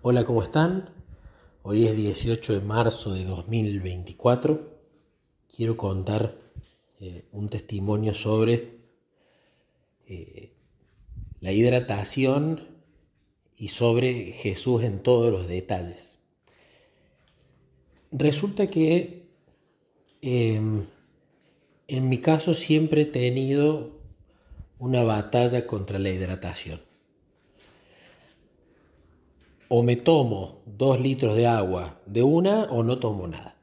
Hola, ¿cómo están? Hoy es 18 de marzo de 2024. Quiero contar eh, un testimonio sobre eh, la hidratación y sobre Jesús en todos los detalles. Resulta que em, en mi caso siempre he tenido una batalla contra la hidratación o me tomo dos litros de agua de una o no tomo nada.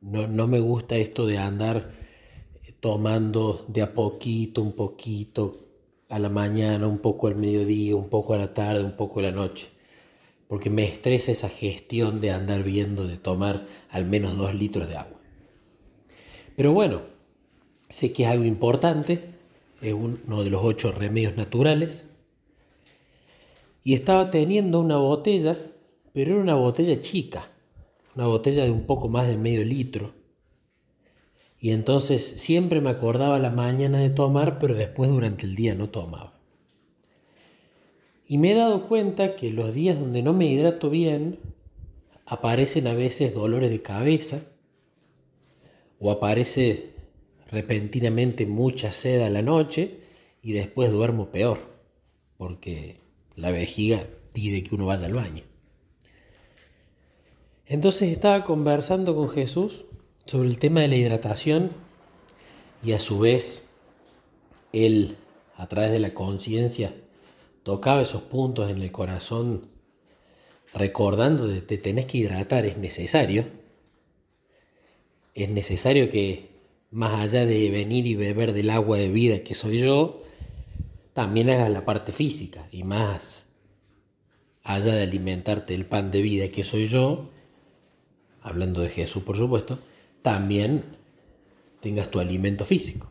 No, no, me gusta esto de andar tomando de a poquito, un poquito, a la mañana, un poco al mediodía, un poco a la tarde, un poco a la noche. Porque me estresa esa gestión de andar viendo, de tomar al menos dos litros de agua. Pero bueno, sé que es algo importante, es uno de los ocho remedios naturales y estaba teniendo una botella, pero era una botella chica, una botella de un poco más de medio litro. Y entonces siempre me acordaba la mañana de tomar, pero después durante el día no tomaba. Y me he dado cuenta que los días donde no me hidrato bien, aparecen a veces dolores de cabeza, o aparece repentinamente mucha seda a la noche y después duermo peor, porque la vejiga pide que uno vaya al baño. Entonces estaba conversando con Jesús sobre el tema de la hidratación y a su vez él a través de la conciencia tocaba esos puntos en el corazón recordando que te tenés que hidratar, es necesario. Es necesario que más allá de venir y beber del agua de vida que soy yo, también hagas la parte física y más allá de alimentarte el pan de vida que soy yo, hablando de Jesús por supuesto, también tengas tu alimento físico.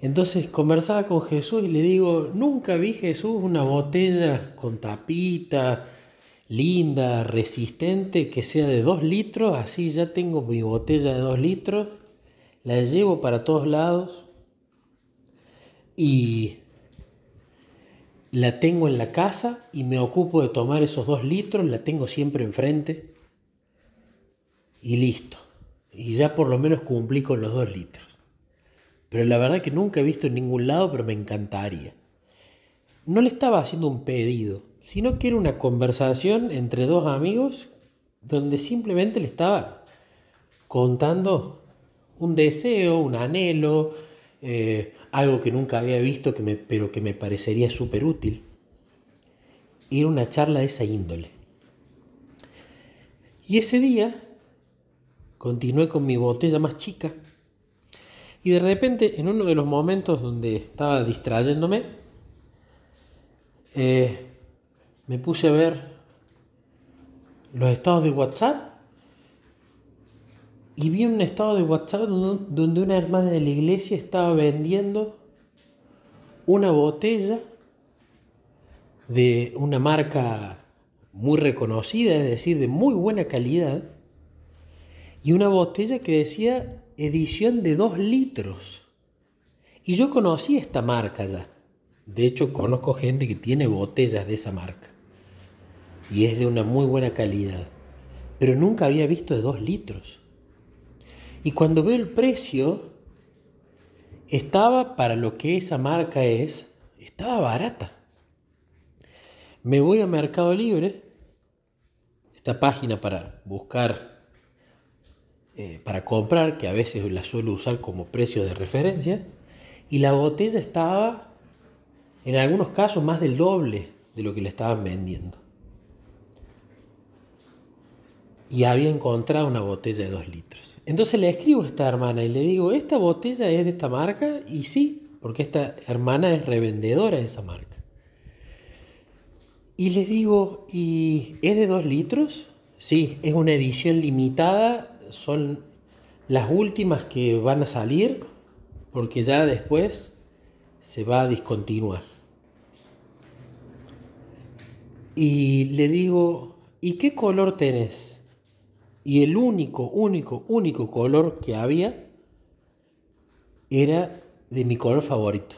Entonces conversaba con Jesús y le digo, nunca vi Jesús una botella con tapita, linda, resistente, que sea de 2 litros, así ya tengo mi botella de 2 litros, la llevo para todos lados, y la tengo en la casa y me ocupo de tomar esos dos litros, la tengo siempre enfrente y listo. Y ya por lo menos cumplí con los dos litros. Pero la verdad que nunca he visto en ningún lado, pero me encantaría. No le estaba haciendo un pedido, sino que era una conversación entre dos amigos donde simplemente le estaba contando un deseo, un anhelo, eh, algo que nunca había visto, que me, pero que me parecería súper útil. ir una charla de esa índole. Y ese día continué con mi botella más chica. Y de repente, en uno de los momentos donde estaba distrayéndome, eh, me puse a ver los estados de WhatsApp y vi un estado de WhatsApp donde una hermana de la iglesia estaba vendiendo una botella de una marca muy reconocida, es decir, de muy buena calidad, y una botella que decía edición de 2 litros. Y yo conocí esta marca ya. De hecho, conozco gente que tiene botellas de esa marca. Y es de una muy buena calidad. Pero nunca había visto de 2 litros. Y cuando veo el precio, estaba para lo que esa marca es, estaba barata. Me voy a Mercado Libre, esta página para buscar, eh, para comprar, que a veces la suelo usar como precio de referencia, y la botella estaba, en algunos casos, más del doble de lo que le estaban vendiendo. Y había encontrado una botella de 2 litros. Entonces le escribo a esta hermana y le digo, esta botella es de esta marca y sí, porque esta hermana es revendedora de esa marca. Y le digo, ¿y es de 2 litros? Sí, es una edición limitada, son las últimas que van a salir, porque ya después se va a discontinuar. Y le digo, ¿y qué color tenés? Y el único, único, único color que había era de mi color favorito,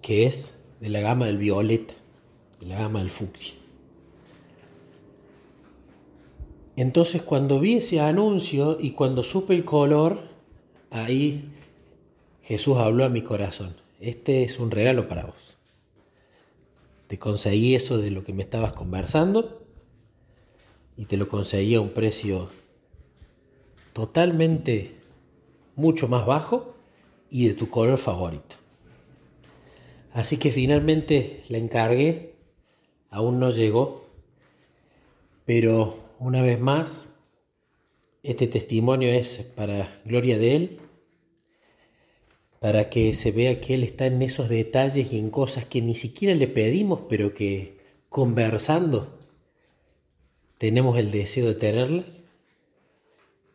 que es de la gama del violeta, de la gama del fucsia. Entonces cuando vi ese anuncio y cuando supe el color, ahí Jesús habló a mi corazón. Este es un regalo para vos. Te conseguí eso de lo que me estabas conversando y te lo conseguía a un precio totalmente mucho más bajo y de tu color favorito. Así que finalmente la encargué, aún no llegó, pero una vez más, este testimonio es para gloria de Él, para que se vea que Él está en esos detalles y en cosas que ni siquiera le pedimos, pero que conversando tenemos el deseo de tenerlas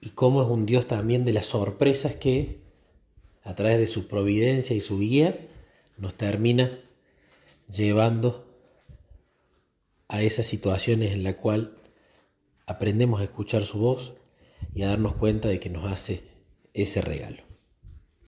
y cómo es un Dios también de las sorpresas que a través de su providencia y su guía nos termina llevando a esas situaciones en la cual aprendemos a escuchar su voz y a darnos cuenta de que nos hace ese regalo.